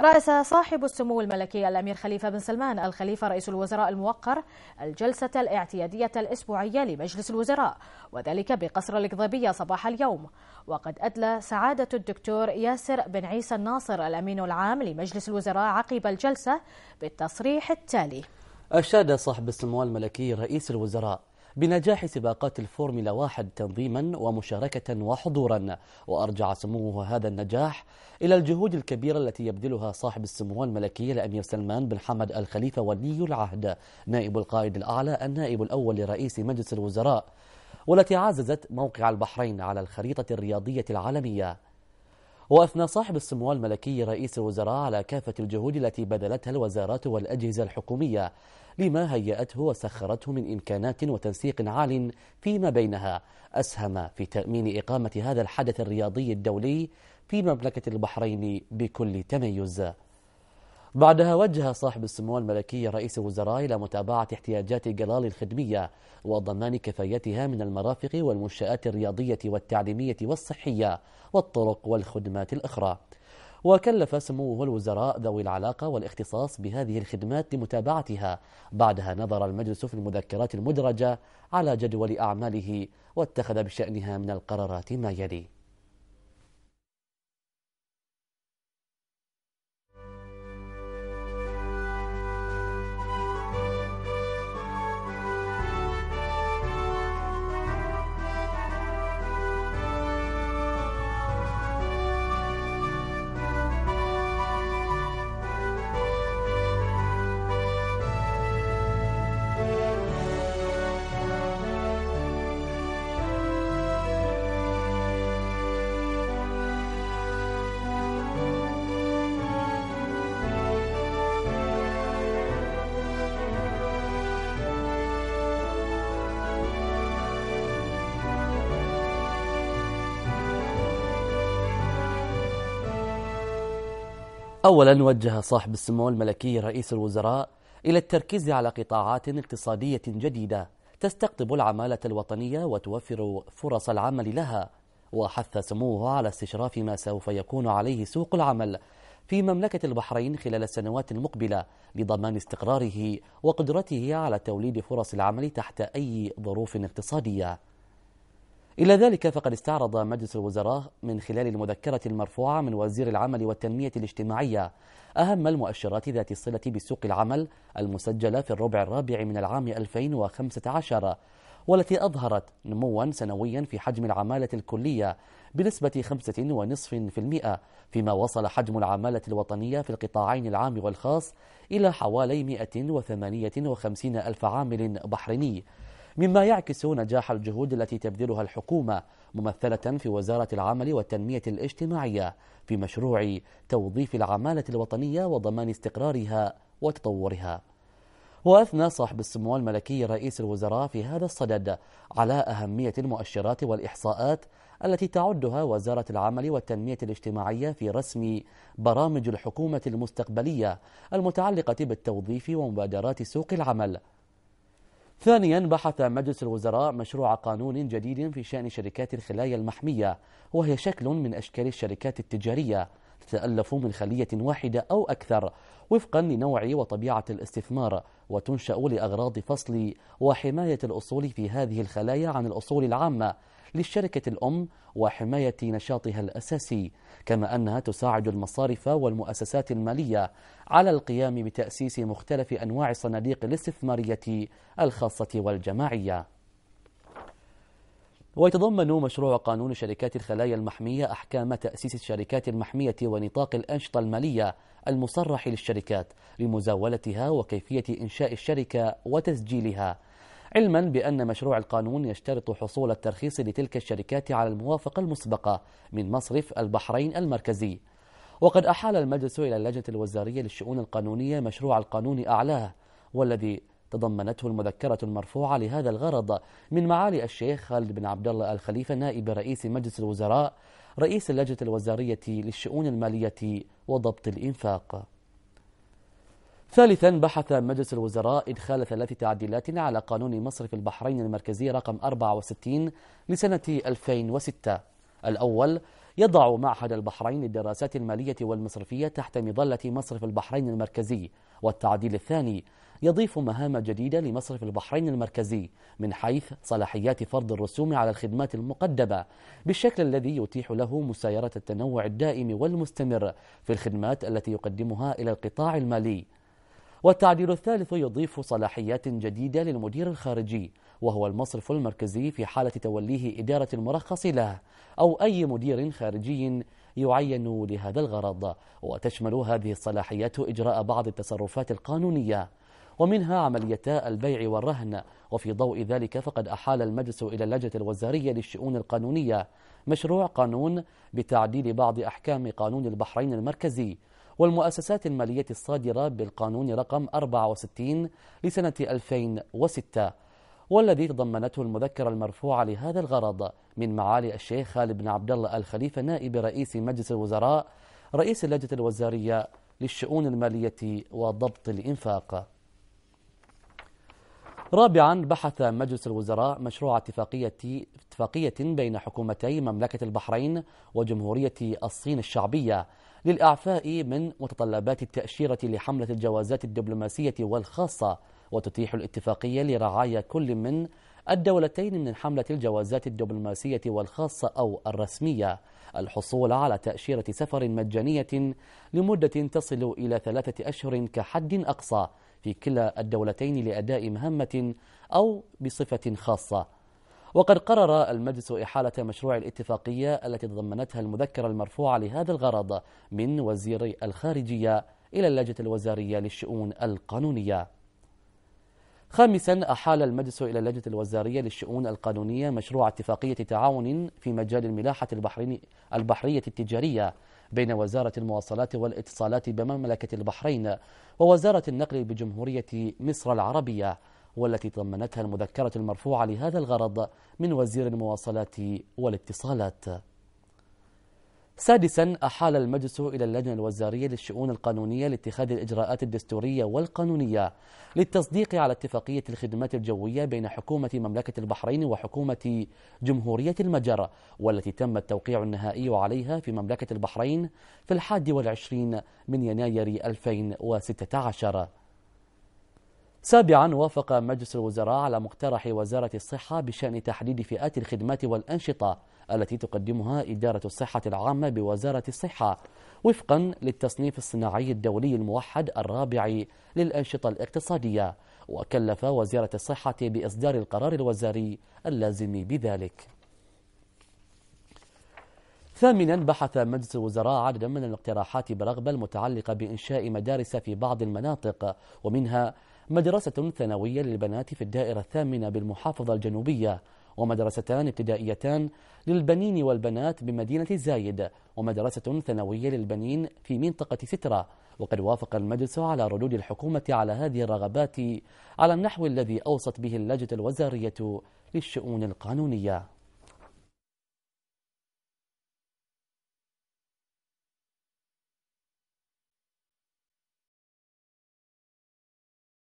رأس صاحب السمو الملكي الأمير خليفة بن سلمان الخليفة رئيس الوزراء الموقر الجلسة الاعتيادية الأسبوعية لمجلس الوزراء وذلك بقصر الإقضابية صباح اليوم وقد أدلى سعادة الدكتور ياسر بن عيسى الناصر الأمين العام لمجلس الوزراء عقب الجلسة بالتصريح التالي أشاد صاحب السمو الملكي رئيس الوزراء بنجاح سباقات الفورمولا واحد تنظيما ومشاركة وحضورا وأرجع سموه هذا النجاح إلى الجهود الكبيرة التي يبذلها صاحب السمو الملكي الأمير سلمان بن حمد الخليفة ولي العهد نائب القائد الأعلى النائب الأول لرئيس مجلس الوزراء والتي عززت موقع البحرين على الخريطة الرياضية العالمية وأثنى صاحب السمو الملكي رئيس الوزراء على كافة الجهود التي بذلتها الوزارات والأجهزة الحكومية لما هيأته وسخرته من إمكانات وتنسيق عال فيما بينها أسهم في تأمين إقامة هذا الحدث الرياضي الدولي في مملكة البحرين بكل تميز بعدها وجه صاحب السمو الملكي رئيس الوزراء إلى متابعة احتياجات جلال الخدمية وضمان كفايتها من المرافق والمنشآت الرياضية والتعليمية والصحية والطرق والخدمات الأخرى وكلف سموه الوزراء ذوي العلاقة والاختصاص بهذه الخدمات لمتابعتها بعدها نظر المجلس في المذكرات المدرجة على جدول أعماله واتخذ بشأنها من القرارات ما يلي أولا وجه صاحب السمو الملكي رئيس الوزراء إلى التركيز على قطاعات اقتصادية جديدة تستقطب العمالة الوطنية وتوفر فرص العمل لها وحث سموه على استشراف ما سوف يكون عليه سوق العمل في مملكة البحرين خلال السنوات المقبلة لضمان استقراره وقدرته على توليد فرص العمل تحت أي ظروف اقتصادية إلى ذلك فقد استعرض مجلس الوزراء من خلال المذكرة المرفوعة من وزير العمل والتنمية الاجتماعية أهم المؤشرات ذات الصلة بسوق العمل المسجلة في الربع الرابع من العام 2015 والتي أظهرت نموا سنويا في حجم العمالة الكلية بنسبة 5.5% فيما وصل حجم العمالة الوطنية في القطاعين العام والخاص إلى حوالي 158 ألف عامل بحريني مما يعكس نجاح الجهود التي تبذلها الحكومة ممثلة في وزارة العمل والتنمية الاجتماعية في مشروع توظيف العمالة الوطنية وضمان استقرارها وتطورها وأثنى صاحب السمو الملكي رئيس الوزراء في هذا الصدد على أهمية المؤشرات والإحصاءات التي تعدها وزارة العمل والتنمية الاجتماعية في رسم برامج الحكومة المستقبلية المتعلقة بالتوظيف ومبادرات سوق العمل ثانيا بحث مجلس الوزراء مشروع قانون جديد في شأن شركات الخلايا المحمية وهي شكل من أشكال الشركات التجارية تتألف من خلية واحدة أو أكثر وفقا لنوع وطبيعة الاستثمار وتنشأ لأغراض فصل وحماية الأصول في هذه الخلايا عن الأصول العامة للشركة الأم وحماية نشاطها الأساسي كما أنها تساعد المصارف والمؤسسات المالية على القيام بتأسيس مختلف أنواع الصناديق الاستثمارية الخاصة والجماعية ويتضمن مشروع قانون شركات الخلايا المحمية أحكام تأسيس الشركات المحمية ونطاق الأنشطة المالية المصرح للشركات لمزاولتها وكيفية إنشاء الشركة وتسجيلها علما بأن مشروع القانون يشترط حصول الترخيص لتلك الشركات على الموافقة المسبقة من مصرف البحرين المركزي وقد أحال المجلس إلى اللجنة الوزارية للشؤون القانونية مشروع القانون أعلاه والذي تضمنته المذكرة المرفوعة لهذا الغرض من معالي الشيخ خالد بن عبد الله الخليفة نائب رئيس مجلس الوزراء رئيس اللجنة الوزارية للشؤون المالية وضبط الإنفاق ثالثا بحث مجلس الوزراء إدخال ثلاث تعديلات على قانون مصرف البحرين المركزي رقم 64 لسنة 2006 الأول يضع معهد البحرين للدراسات المالية والمصرفية تحت مظلة مصرف البحرين المركزي والتعديل الثاني يضيف مهام جديدة لمصرف البحرين المركزي من حيث صلاحيات فرض الرسوم على الخدمات المقدمة بالشكل الذي يتيح له مسايرة التنوع الدائم والمستمر في الخدمات التي يقدمها إلى القطاع المالي والتعديل الثالث يضيف صلاحيات جديدة للمدير الخارجي وهو المصرف المركزي في حالة توليه إدارة المرخص له أو أي مدير خارجي يعين لهذا الغرض وتشمل هذه الصلاحيات إجراء بعض التصرفات القانونية ومنها عمليتا البيع والرهن وفي ضوء ذلك فقد أحال المجلس إلى اللجنة الوزارية للشؤون القانونية مشروع قانون بتعديل بعض أحكام قانون البحرين المركزي والمؤسسات المالية الصادرة بالقانون رقم 64 لسنة 2006 والذي تضمنته المذكرة المرفوعة لهذا الغرض من معالي الشيخ خالد بن عبد الله الخليفة نائب رئيس مجلس الوزراء رئيس اللجنة الوزارية للشؤون المالية وضبط الإنفاق رابعا بحث مجلس الوزراء مشروع اتفاقية اتفاقية بين حكومتي مملكة البحرين وجمهورية الصين الشعبية للإعفاء من متطلبات التأشيرة لحملة الجوازات الدبلوماسية والخاصة وتتيح الاتفاقية لرعاية كل من الدولتين من حملة الجوازات الدبلوماسية والخاصة أو الرسمية الحصول على تأشيرة سفر مجانية لمدة تصل إلى ثلاثة أشهر كحد أقصى في كلا الدولتين لأداء مهمة أو بصفة خاصة وقد قرر المجلس إحالة مشروع الاتفاقية التي تضمنتها المذكرة المرفوعة لهذا الغرض من وزير الخارجية إلى اللجنة الوزارية للشؤون القانونية خامسا أحال المجلس إلى اللجنة الوزارية للشؤون القانونية مشروع اتفاقية تعاون في مجال الملاحة البحرية التجارية بين وزارة المواصلات والاتصالات بمملكة البحرين ووزارة النقل بجمهورية مصر العربية والتي ضمنتها المذكرة المرفوعة لهذا الغرض من وزير المواصلات والاتصالات سادسا أحال المجلس إلى اللجنة الوزارية للشؤون القانونية لاتخاذ الإجراءات الدستورية والقانونية للتصديق على اتفاقية الخدمات الجوية بين حكومة مملكة البحرين وحكومة جمهورية المجر والتي تم التوقيع النهائي عليها في مملكة البحرين في الحادي والعشرين من يناير 2016 سابعا وافق مجلس الوزراء على مقترح وزارة الصحة بشأن تحديد فئات الخدمات والأنشطة التي تقدمها إدارة الصحة العامة بوزارة الصحة وفقا للتصنيف الصناعي الدولي الموحد الرابع للأنشطة الاقتصادية وكلف وزارة الصحة بإصدار القرار الوزاري اللازم بذلك ثامنا بحث مجلس الوزراء عددا من الاقتراحات برغبة المتعلقة بإنشاء مدارس في بعض المناطق ومنها مدرسة ثانوية للبنات في الدائرة الثامنة بالمحافظة الجنوبية ومدرستان ابتدائيتان للبنين والبنات بمدينة الزايد ومدرسة ثانوية للبنين في منطقة سترة وقد وافق المجلس على ردود الحكومة على هذه الرغبات على النحو الذي أوصت به اللجنة الوزارية للشؤون القانونية